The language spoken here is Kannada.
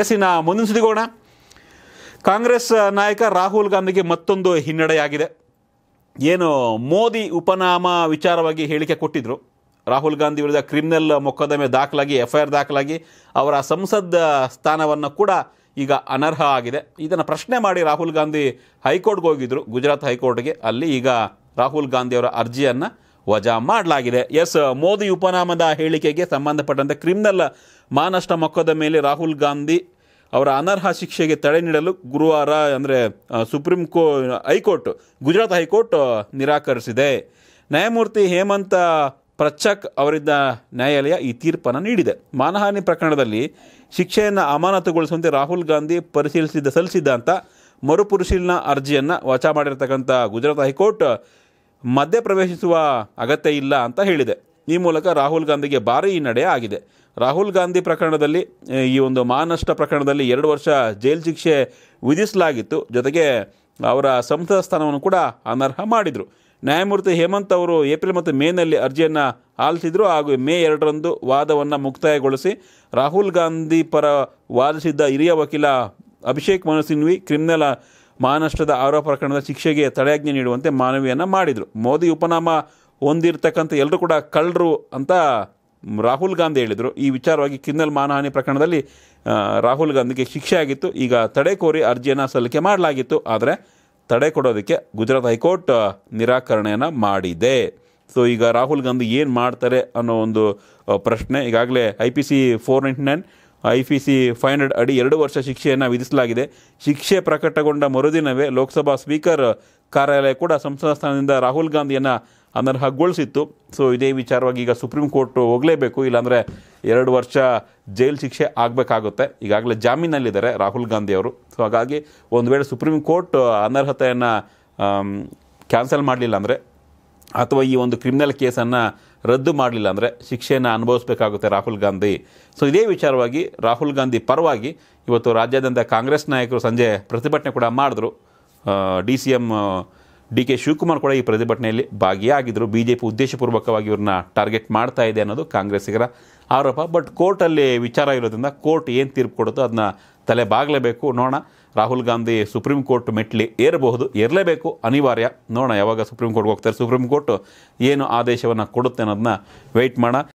ಎಸ್ ಇನ್ನು ಮುಂದಿನ ಸುದ್ದಿಗೋಣ ಕಾಂಗ್ರೆಸ್ ನಾಯಕ ರಾಹುಲ್ ಗಾಂಧಿಗೆ ಮತ್ತೊಂದು ಹಿನ್ನಡೆಯಾಗಿದೆ ಏನು ಮೋದಿ ಉಪನಾಮ ವಿಚಾರವಾಗಿ ಹೇಳಿಕೆ ಕೊಟ್ಟಿದ್ದರು ರಾಹುಲ್ ಗಾಂಧಿ ವಿರುದ್ಧ ಕ್ರಿಮಿನಲ್ ಮೊಕದ್ದಮೆ ದಾಖಲಾಗಿ ಎಫ್ ಐ ಆರ್ ದಾಖಲಾಗಿ ಅವರ ಸಂಸದ ಸ್ಥಾನವನ್ನು ಕೂಡ ಈಗ ಅನರ್ಹ ಆಗಿದೆ ಇದನ್ನು ಪ್ರಶ್ನೆ ಮಾಡಿ ರಾಹುಲ್ ಗಾಂಧಿ ಹೈಕೋರ್ಟ್ಗೆ ಹೋಗಿದ್ದರು ಗುಜರಾತ್ ಹೈಕೋರ್ಟ್ಗೆ ಅಲ್ಲಿ ಈಗ ರಾಹುಲ್ ಗಾಂಧಿಯವರ ಅರ್ಜಿಯನ್ನು ವಜಾ ಮಾಡಲಾಗಿದೆ ಎಸ್ ಮೋದಿ ಉಪನಾಮದ ಹೇಳಿಕೆಗೆ ಸಂಬಂಧಪಟ್ಟಂತೆ ಕ್ರಿಮಿನಲ್ ಮಾನಷ್ಟ ಮೊಕ್ಕದ ಮೇಲೆ ರಾಹುಲ್ ಗಾಂಧಿ ಅವರ ಅನರ್ಹ ಶಿಕ್ಷೆಗೆ ತಡೆ ನೀಡಲು ಗುರುವಾರ ಅಂದರೆ ಸುಪ್ರೀಂ ಕೋ ಹೈಕೋರ್ಟ್ ಗುಜರಾತ್ ಹೈಕೋರ್ಟ್ ನಿರಾಕರಿಸಿದೆ ನ್ಯಾಯಮೂರ್ತಿ ಹೇಮಂತ ಪ್ರಚಕ್ ಅವರಿದ್ದ ನ್ಯಾಯಾಲಯ ಈ ತೀರ್ಪನ್ನು ನೀಡಿದೆ ಮಾನಹಾನಿ ಪ್ರಕರಣದಲ್ಲಿ ಶಿಕ್ಷೆಯನ್ನು ಅಮಾನತುಗೊಳಿಸುವಂತೆ ರಾಹುಲ್ ಗಾಂಧಿ ಪರಿಶೀಲಿಸಿದ್ದ ಸಲ್ಲಿಸಿದ್ದ ಅಂತ ಮರುಪರಿಶೀಲನಾ ಅರ್ಜಿಯನ್ನು ವಚಾ ಮಾಡಿರತಕ್ಕಂಥ ಗುಜರಾತ್ ಹೈಕೋರ್ಟ್ ಮಧ್ಯ ಪ್ರವೇಶಿಸುವ ಅಗತ್ಯ ಇಲ್ಲ ಅಂತ ಹೇಳಿದೆ ಈ ಮೂಲಕ ರಾಹುಲ್ ಗಾಂಧಿಗೆ ಭಾರೀ ನಡೆ ಆಗಿದೆ ರಾಹುಲ್ ಗಾಂಧಿ ಪ್ರಕರಣದಲ್ಲಿ ಈ ಒಂದು ಮಾನಷ್ಟ ಪ್ರಕರಣದಲ್ಲಿ ಎರಡು ವರ್ಷ ಜೈಲು ಶಿಕ್ಷೆ ವಿಧಿಸಲಾಗಿತ್ತು ಜೊತೆಗೆ ಅವರ ಸಂಸದ ಸ್ಥಾನವನ್ನು ಕೂಡ ಅನರ್ಹ ಮಾಡಿದರು ನ್ಯಾಯಮೂರ್ತಿ ಹೇಮಂತ್ ಅವರು ಏಪ್ರಿಲ್ ಮತ್ತು ಮೇನಲ್ಲಿ ಅರ್ಜಿಯನ್ನು ಆಲಿಸಿದರು ಹಾಗೂ ಮೇ ಎರಡರಂದು ವಾದವನ್ನು ಮುಕ್ತಾಯಗೊಳಿಸಿ ರಾಹುಲ್ ಗಾಂಧಿ ಪರ ವಾದಿಸಿದ್ದ ಹಿರಿಯ ವಕೀಲ ಅಭಿಷೇಕ್ ಮನು ಕ್ರಿಮಿನಲ್ ಮಾನಷ್ಟದ ಆರೋಪ ಪ್ರಕರಣದ ಶಿಕ್ಷೆಗೆ ತಡೆಯಾಜ್ಞೆ ನೀಡುವಂತೆ ಮಾನವಿಯನ್ನು ಮಾಡಿದರು ಮೋದಿ ಉಪನಾಮ ಹೊಂದಿರತಕ್ಕಂಥ ಎಲ್ಲರೂ ಕೂಡ ಕಳ್ಳರು ಅಂತ ರಾಹುಲ್ ಗಾಂಧಿ ಹೇಳಿದರು ಈ ವಿಚಾರವಾಗಿ ಕಿನ್ನಲ್ ಮಾನಹಾನಿ ಪ್ರಕರಣದಲ್ಲಿ ರಾಹುಲ್ ಗಾಂಧಿಗೆ ಶಿಕ್ಷೆ ಆಗಿತ್ತು ಈಗ ತಡೆ ಕೋರಿ ಅರ್ಜಿಯನ್ನು ಸಲ್ಲಿಕೆ ಮಾಡಲಾಗಿತ್ತು ಆದರೆ ತಡೆ ಕೊಡೋದಕ್ಕೆ ಗುಜರಾತ್ ಹೈಕೋರ್ಟ್ ನಿರಾಕರಣೆಯನ್ನು ಮಾಡಿದೆ ಸೊ ಈಗ ರಾಹುಲ್ ಗಾಂಧಿ ಏನು ಮಾಡ್ತಾರೆ ಅನ್ನೋ ಒಂದು ಪ್ರಶ್ನೆ ಈಗಾಗಲೇ I P C four ninety nine I P C five hundred ಅಡಿ ಎರಡು ವರ್ಷ ಶಿಕ್ಷೆಯನ್ನು ವಿಧಿಸಲಾಗಿದೆ ಶಿಕ್ಷೆ ಪ್ರಕಟಗೊಂಡ ಮರುದಿನವೇ ಲೋಕಸಭಾ ಸ್ಪೀಕರ್ ಕಾರ್ಯಾಲಯ ಕೂಡ ಸಂಸದ ಸ್ಥಾನದಿಂದ ರಾಹುಲ್ ಗಾಂಧಿಯನ್ನು ಅನರ್ಹಗೊಳಿಸಿತ್ತು ಸೊ ಇದೇ ವಿಚಾರವಾಗಿ ಈಗ ಸುಪ್ರೀಂ ಕೋರ್ಟ್ ಹೋಗಲೇಬೇಕು ಇಲ್ಲಾಂದರೆ ಎರಡು ವರ್ಷ ಜೈಲು ಶಿಕ್ಷೆ ಆಗಬೇಕಾಗುತ್ತೆ ಈಗಾಗಲೇ ಜಾಮೀನಲ್ಲಿದ್ದಾರೆ ರಾಹುಲ್ ಗಾಂಧಿ ಅವರು ಸೊ ಹಾಗಾಗಿ ಒಂದು ವೇಳೆ ಸುಪ್ರೀಂ ಕೋರ್ಟ್ ಅನರ್ಹತೆಯನ್ನು ಕ್ಯಾನ್ಸಲ್ ಮಾಡಲಿಲ್ಲ ಅಂದರೆ ಅಥವಾ ಈ ಒಂದು ಕ್ರಿಮಿನಲ್ ಕೇಸನ್ನು ರದ್ದು ಮಾಡಲಿಲ್ಲ ಅಂದರೆ ಶಿಕ್ಷೆಯನ್ನು ಅನುಭವಿಸಬೇಕಾಗುತ್ತೆ ರಾಹುಲ್ ಗಾಂಧಿ ಸೊ ಇದೇ ವಿಚಾರವಾಗಿ ರಾಹುಲ್ ಗಾಂಧಿ ಪರವಾಗಿ ಇವತ್ತು ರಾಜ್ಯಾದ್ಯಂತ ಕಾಂಗ್ರೆಸ್ ನಾಯಕರು ಸಂಜೆ ಪ್ರತಿಭಟನೆ ಕೂಡ ಮಾಡಿದ್ರು D C M D K Shivakumar ಕೂಡ ಈ ಪ್ರತಿಭಟನೆಯಲ್ಲಿ ಭಾಗಿಯಾಗಿದ್ದರು ಬಿ ಜೆ ಪಿ ಉದ್ದೇಶಪೂರ್ವಕವಾಗಿ ಇವ್ರನ್ನ ಟಾರ್ಗೆಟ್ ಮಾಡ್ತಾ ಇದೆ ಅನ್ನೋದು ಕಾಂಗ್ರೆಸ್ಸಿಗರ ಆರೋಪ ಬಟ್ ಕೋರ್ಟಲ್ಲಿ ವಿಚಾರ ಇರೋದ್ರಿಂದ ಕೋರ್ಟ್ ಏನು ತೀರ್ಪು ಕೊಡುತ್ತೋ ಅದನ್ನ ತಲೆ ಬಾಗಲೇಬೇಕು ನೋಡೋಣ ರಾಹುಲ್ ಗಾಂಧಿ ಸುಪ್ರೀಂ ಕೋರ್ಟ್ ಮೆಟ್ಲಿ ಏರಬಹುದು ಇರಲೇಬೇಕು ಅನಿವಾರ್ಯ ನೋಡೋಣ ಯಾವಾಗ ಸುಪ್ರೀಂ ಕೋರ್ಟ್ಗೆ ಹೋಗ್ತಾರೆ ಸುಪ್ರೀಂ ಕೋರ್ಟ್ ಏನು ಆದೇಶವನ್ನು ಕೊಡುತ್ತೆ ಅನ್ನೋದನ್ನ ವೆಯ್ಟ್ ಮಾಡೋಣ